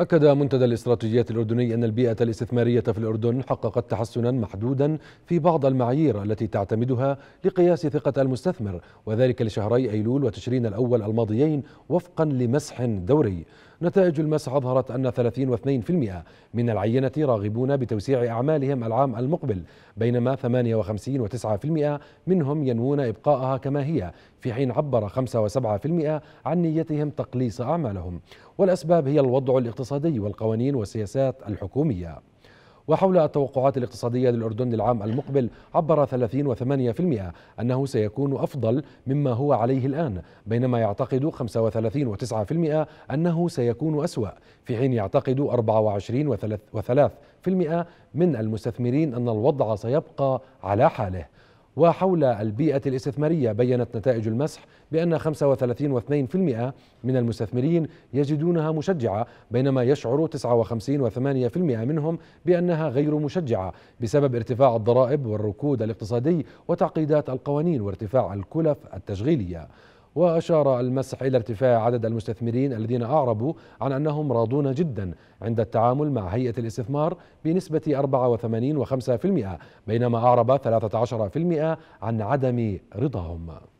أكد منتدى الاستراتيجيات الأردني أن البيئة الاستثمارية في الأردن حققت تحسنا محدودا في بعض المعايير التي تعتمدها لقياس ثقة المستثمر وذلك لشهري أيلول وتشرين الأول الماضيين وفقا لمسح دوري نتائج المسح أظهرت أن 32% من العينة راغبون بتوسيع أعمالهم العام المقبل بينما 58.9% منهم ينوون إبقائها كما هي في حين عبر 5.7% عن نيتهم تقليص أعمالهم والأسباب هي الوضع الاقتصادي والقوانين والسياسات الحكومية وحول التوقعات الاقتصادية للأردن للعام المقبل عبر 38% أنه سيكون أفضل مما هو عليه الآن بينما يعتقد 35.9% أنه سيكون أسوأ في حين يعتقد 24.3% من المستثمرين أن الوضع سيبقى على حاله وحول البيئة الاستثمارية بيّنت نتائج المسح بأن 35.2% من المستثمرين يجدونها مشجعة بينما يشعر 59.8% منهم بأنها غير مشجعة بسبب ارتفاع الضرائب والركود الاقتصادي وتعقيدات القوانين وارتفاع الكلف التشغيلية وأشار المسح إلى ارتفاع عدد المستثمرين الذين أعربوا عن أنهم راضون جدا عند التعامل مع هيئة الاستثمار بنسبة 84.5% بينما أعرب 13% عن عدم رضاهم